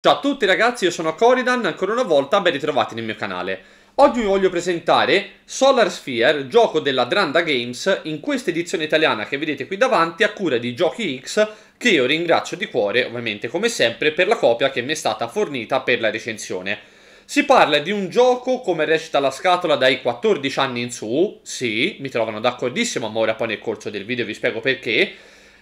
Ciao a tutti ragazzi, io sono Coridan, ancora una volta ben ritrovati nel mio canale. Oggi vi voglio presentare Solar Sphere, gioco della Dranda Games, in questa edizione italiana che vedete qui davanti a cura di Giochi X, che io ringrazio di cuore, ovviamente come sempre, per la copia che mi è stata fornita per la recensione. Si parla di un gioco, come recita la scatola, dai 14 anni in su, sì, mi trovano d'accordissimo, ma ora poi nel corso del video vi spiego perché,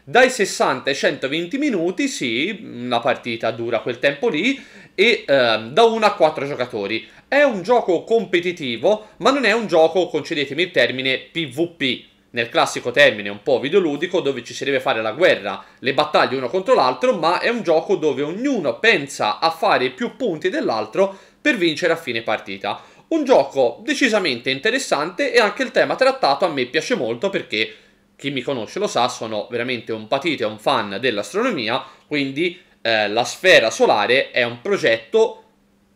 dai 60 ai 120 minuti, sì, una partita dura quel tempo lì, e ehm, da 1 a 4 giocatori. È un gioco competitivo, ma non è un gioco, concedetemi il termine, PvP nel classico termine un po' videoludico dove ci si deve fare la guerra, le battaglie uno contro l'altro, ma è un gioco dove ognuno pensa a fare più punti dell'altro per vincere a fine partita. Un gioco decisamente interessante e anche il tema trattato a me piace molto perché chi mi conosce lo sa, sono veramente un patito e un fan dell'astronomia, quindi eh, la sfera solare è un progetto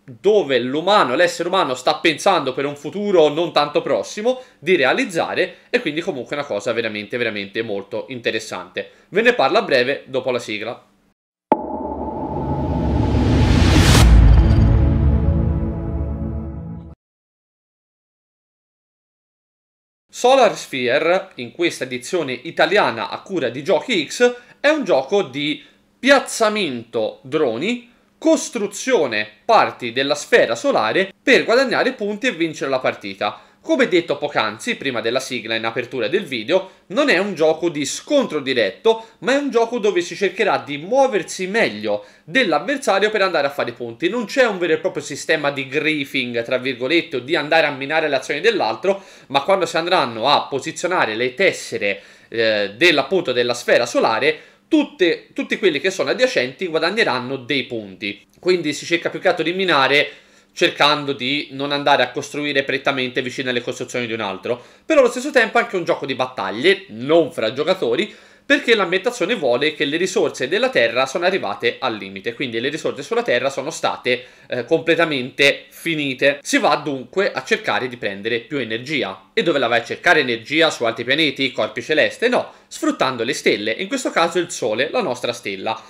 dove l'umano, l'essere umano sta pensando per un futuro non tanto prossimo di realizzare e quindi comunque è una cosa veramente veramente molto interessante. Ve ne parlo a breve dopo la sigla. Solar Sphere, in questa edizione italiana a cura di Giochi X, è un gioco di piazzamento droni, costruzione parti della sfera solare per guadagnare punti e vincere la partita. Come detto poc'anzi, prima della sigla in apertura del video, non è un gioco di scontro diretto, ma è un gioco dove si cercherà di muoversi meglio dell'avversario per andare a fare punti. Non c'è un vero e proprio sistema di griefing, tra virgolette, o di andare a minare le azioni dell'altro, ma quando si andranno a posizionare le tessere eh, della sfera solare, tutte, tutti quelli che sono adiacenti guadagneranno dei punti. Quindi si cerca più che altro di minare cercando di non andare a costruire prettamente vicino alle costruzioni di un altro, però allo stesso tempo anche un gioco di battaglie, non fra giocatori, perché l'ambientazione vuole che le risorse della Terra sono arrivate al limite, quindi le risorse sulla Terra sono state eh, completamente finite. Si va dunque a cercare di prendere più energia. E dove la vai a cercare energia? Su altri pianeti, corpi celeste? No, sfruttando le stelle, in questo caso il Sole, la nostra stella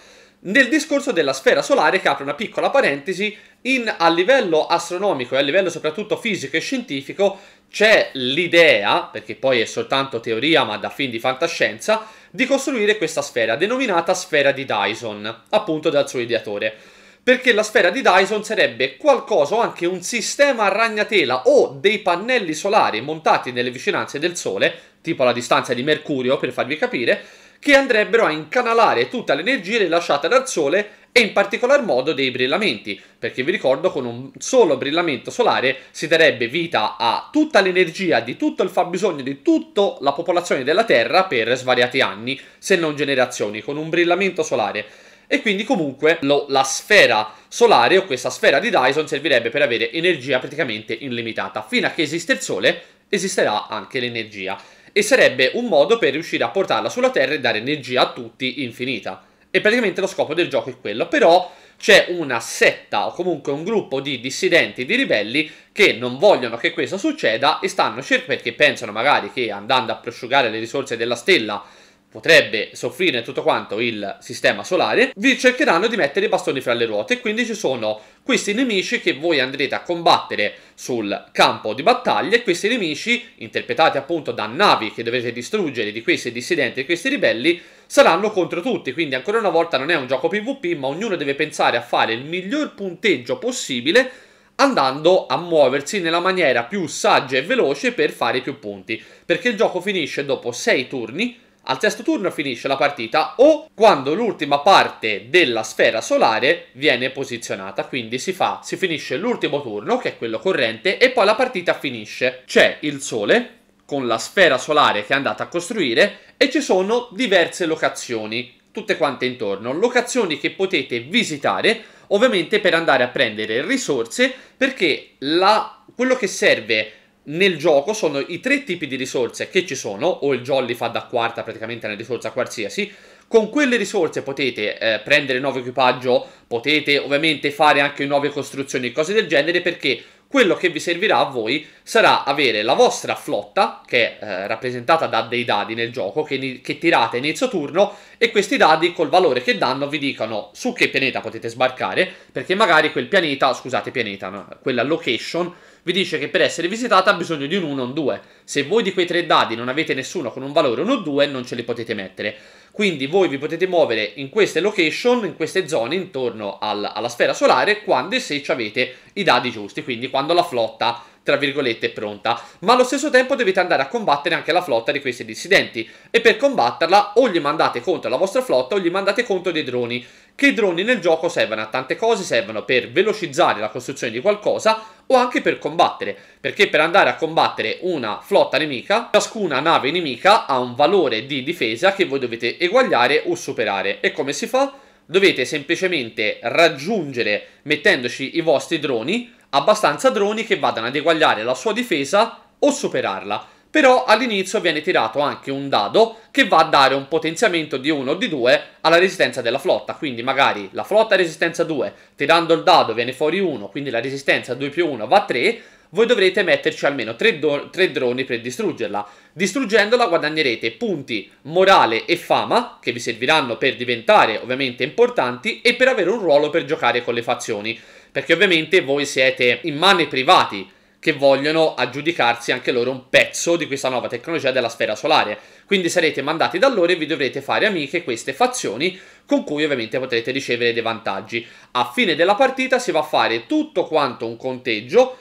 nel discorso della sfera solare che apre una piccola parentesi, in, a livello astronomico e a livello soprattutto fisico e scientifico c'è l'idea, perché poi è soltanto teoria ma da fin di fantascienza, di costruire questa sfera, denominata sfera di Dyson, appunto dal suo ideatore. Perché la sfera di Dyson sarebbe qualcosa o anche un sistema a ragnatela o dei pannelli solari montati nelle vicinanze del Sole, tipo la distanza di Mercurio per farvi capire, che andrebbero a incanalare tutta l'energia rilasciata dal Sole e in particolar modo dei brillamenti, perché vi ricordo con un solo brillamento solare si darebbe vita a tutta l'energia di tutto il fabbisogno di tutta la popolazione della Terra per svariati anni, se non generazioni, con un brillamento solare. E quindi comunque lo, la sfera solare o questa sfera di Dyson servirebbe per avere energia praticamente illimitata. Fino a che esiste il Sole esisterà anche l'energia e sarebbe un modo per riuscire a portarla sulla Terra e dare energia a tutti infinita. E praticamente lo scopo del gioco è quello, però c'è una setta o comunque un gruppo di dissidenti, di ribelli che non vogliono che questo succeda e stanno cercando perché pensano magari che andando a prosciugare le risorse della stella potrebbe soffrire tutto quanto il sistema solare, vi cercheranno di mettere i bastoni fra le ruote, quindi ci sono questi nemici che voi andrete a combattere sul campo di battaglia e questi nemici, interpretati appunto da navi che dovete distruggere di questi dissidenti e questi ribelli, saranno contro tutti, quindi ancora una volta non è un gioco PvP, ma ognuno deve pensare a fare il miglior punteggio possibile andando a muoversi nella maniera più saggia e veloce per fare più punti, perché il gioco finisce dopo 6 turni al sesto turno finisce la partita o quando l'ultima parte della sfera solare viene posizionata, quindi si fa, si finisce l'ultimo turno che è quello corrente e poi la partita finisce. C'è il sole con la sfera solare che è andata a costruire e ci sono diverse locazioni, tutte quante intorno, locazioni che potete visitare ovviamente per andare a prendere risorse perché la, quello che serve è nel gioco sono i tre tipi di risorse che ci sono, o il jolly fa da quarta praticamente una risorsa qualsiasi, con quelle risorse potete eh, prendere nuovo equipaggio, potete ovviamente fare anche nuove costruzioni e cose del genere perché quello che vi servirà a voi sarà avere la vostra flotta, che è eh, rappresentata da dei dadi nel gioco, che, che tirate a inizio turno, e questi dadi col valore che danno vi dicono su che pianeta potete sbarcare, perché magari quel pianeta, scusate pianeta, no, quella location vi dice che per essere visitata ha bisogno di un 1 o un 2. Se voi di quei tre dadi non avete nessuno con un valore 1 o 2, non ce li potete mettere. Quindi voi vi potete muovere in queste location, in queste zone intorno al, alla sfera solare quando e se avete i dadi giusti, quindi quando la flotta tra virgolette è pronta, ma allo stesso tempo dovete andare a combattere anche la flotta di questi dissidenti e per combatterla o gli mandate contro la vostra flotta o gli mandate contro dei droni, che i droni nel gioco servono a tante cose, servono per velocizzare la costruzione di qualcosa o anche per combattere, perché per andare a combattere una flotta nemica, ciascuna nave nemica ha un valore di difesa che voi dovete eguagliare o superare. E come si fa? Dovete semplicemente raggiungere mettendoci i vostri droni, abbastanza droni che vadano ad eguagliare la sua difesa o superarla. Però all'inizio viene tirato anche un dado che va a dare un potenziamento di 1 o di 2 alla resistenza della flotta. Quindi magari la flotta è resistenza 2, tirando il dado viene fuori 1, quindi la resistenza 2 più 1 va a 3, voi dovrete metterci almeno 3, do- 3 droni per distruggerla. Distruggendola guadagnerete punti morale e fama, che vi serviranno per diventare ovviamente importanti e per avere un ruolo per giocare con le fazioni, perché ovviamente voi siete in mani privati che vogliono aggiudicarsi anche loro un pezzo di questa nuova tecnologia della sfera solare. Quindi sarete mandati da loro e vi dovrete fare amiche queste fazioni con cui ovviamente potrete ricevere dei vantaggi. A fine della partita si va a fare tutto quanto un conteggio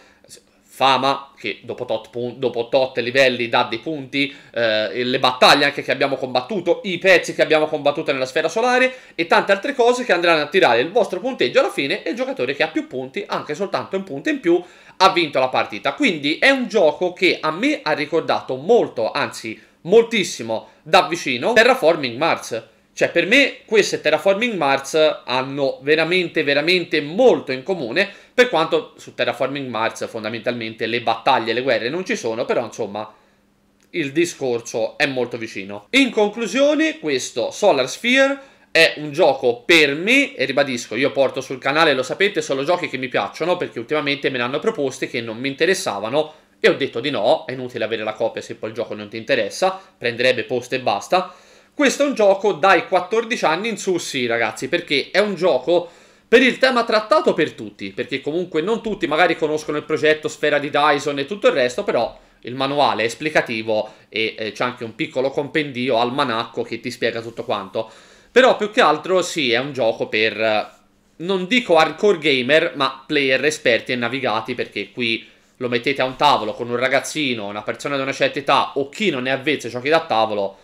Fama, che dopo tot, pun- dopo tot livelli dà dei punti, eh, le battaglie anche che abbiamo combattuto, i pezzi che abbiamo combattuto nella sfera solare e tante altre cose che andranno a tirare il vostro punteggio alla fine e il giocatore che ha più punti, anche soltanto un punto in più, ha vinto la partita. Quindi è un gioco che a me ha ricordato molto, anzi moltissimo da vicino, Terraforming Mars cioè, per me queste Terraforming Mars hanno veramente, veramente molto in comune, per quanto su Terraforming Mars fondamentalmente le battaglie e le guerre non ci sono, però insomma il discorso è molto vicino. In conclusione, questo Solar Sphere è un gioco per me e ribadisco io porto sul canale lo sapete solo giochi che mi piacciono perché ultimamente me ne hanno proposti che non mi interessavano e ho detto di no è inutile avere la copia se poi il gioco non ti interessa prenderebbe posto e basta questo è un gioco dai 14 anni in su, sì ragazzi, perché è un gioco per il tema trattato per tutti, perché comunque non tutti magari conoscono il progetto Sfera di Dyson e tutto il resto, però il manuale è esplicativo e eh, c'è anche un piccolo compendio al manacco che ti spiega tutto quanto. Però più che altro sì, è un gioco per, eh, non dico hardcore gamer, ma player esperti e navigati, perché qui lo mettete a un tavolo con un ragazzino, una persona di una certa età o chi non è avvezzo ai giochi da tavolo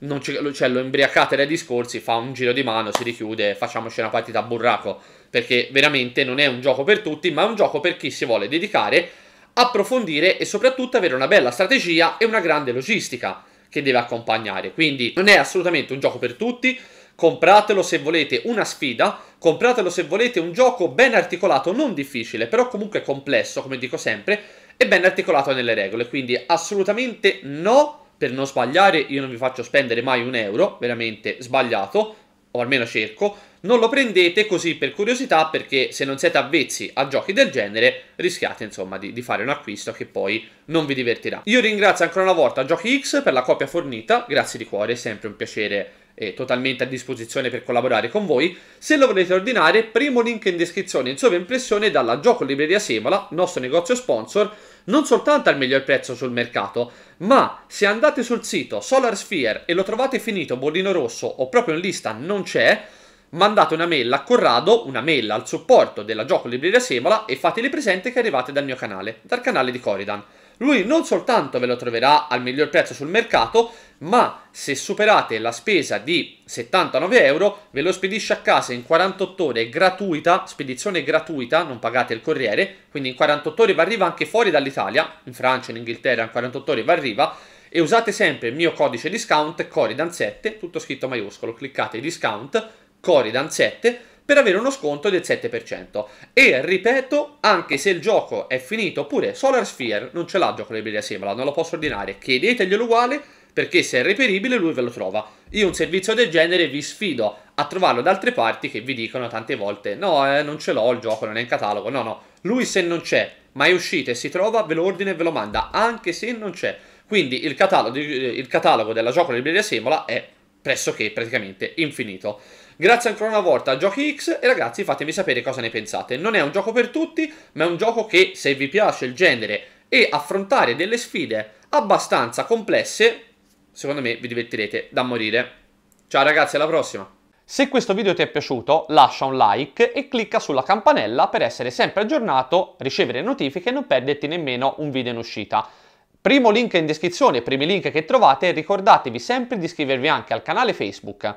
non ci, cioè, lo imbriacate dai discorsi, fa un giro di mano, si richiude, facciamoci una partita a burraco, perché veramente non è un gioco per tutti, ma è un gioco per chi si vuole dedicare, approfondire e soprattutto avere una bella strategia e una grande logistica che deve accompagnare. Quindi non è assolutamente un gioco per tutti, compratelo se volete una sfida, compratelo se volete un gioco ben articolato, non difficile, però comunque complesso, come dico sempre, e ben articolato nelle regole, quindi assolutamente no per non sbagliare io non vi faccio spendere mai un euro, veramente sbagliato, o almeno cerco, non lo prendete così per curiosità perché se non siete avvezzi a giochi del genere rischiate insomma di, di, fare un acquisto che poi non vi divertirà. Io ringrazio ancora una volta Giochi X per la copia fornita, grazie di cuore, è sempre un piacere e totalmente a disposizione per collaborare con voi. Se lo volete ordinare, primo link in descrizione in sovraimpressione dalla Gioco Libreria Semola, nostro negozio sponsor, non soltanto al miglior prezzo sul mercato, ma se andate sul sito Solar Sphere e lo trovate finito bollino rosso o proprio in lista non c'è, mandate una mail a Corrado, una mail al supporto della Gioco Libreria Semola e fateli presente che arrivate dal mio canale, dal canale di Coridan. Lui non soltanto ve lo troverà al miglior prezzo sul mercato, ma se superate la spesa di 79 euro ve lo spedisce a casa in 48 ore gratuita, spedizione gratuita, non pagate il corriere, quindi in 48 ore vi arriva anche fuori dall'Italia, in Francia, in Inghilterra in 48 ore vi arriva e usate sempre il mio codice discount Coridan7, tutto scritto maiuscolo, cliccate discount Coridan 7 per avere uno sconto del 7%. E ripeto, anche se il gioco è finito, oppure Solar Sphere non ce l'ha il gioco libreria Simula, non lo posso ordinare, chiedeteglielo uguale perché se è reperibile lui ve lo trova. Io un servizio del genere vi sfido a trovarlo da altre parti che vi dicono tante volte no, eh, non ce l'ho il gioco, non è in catalogo, no, no. Lui se non c'è, ma è uscito e si trova, ve lo ordina e ve lo manda, anche se non c'è. Quindi il catalogo, il catalogo della gioco libreria Semola è pressoché praticamente infinito. Grazie ancora una volta a Giochi X e ragazzi fatemi sapere cosa ne pensate. Non è un gioco per tutti, ma è un gioco che se vi piace il genere e affrontare delle sfide abbastanza complesse, secondo me vi divertirete da morire. Ciao ragazzi, alla prossima! Se questo video ti è piaciuto lascia un like e clicca sulla campanella per essere sempre aggiornato, ricevere notifiche e non perderti nemmeno un video in uscita. Primo link in descrizione, primi link che trovate, ricordatevi sempre di iscrivervi anche al canale Facebook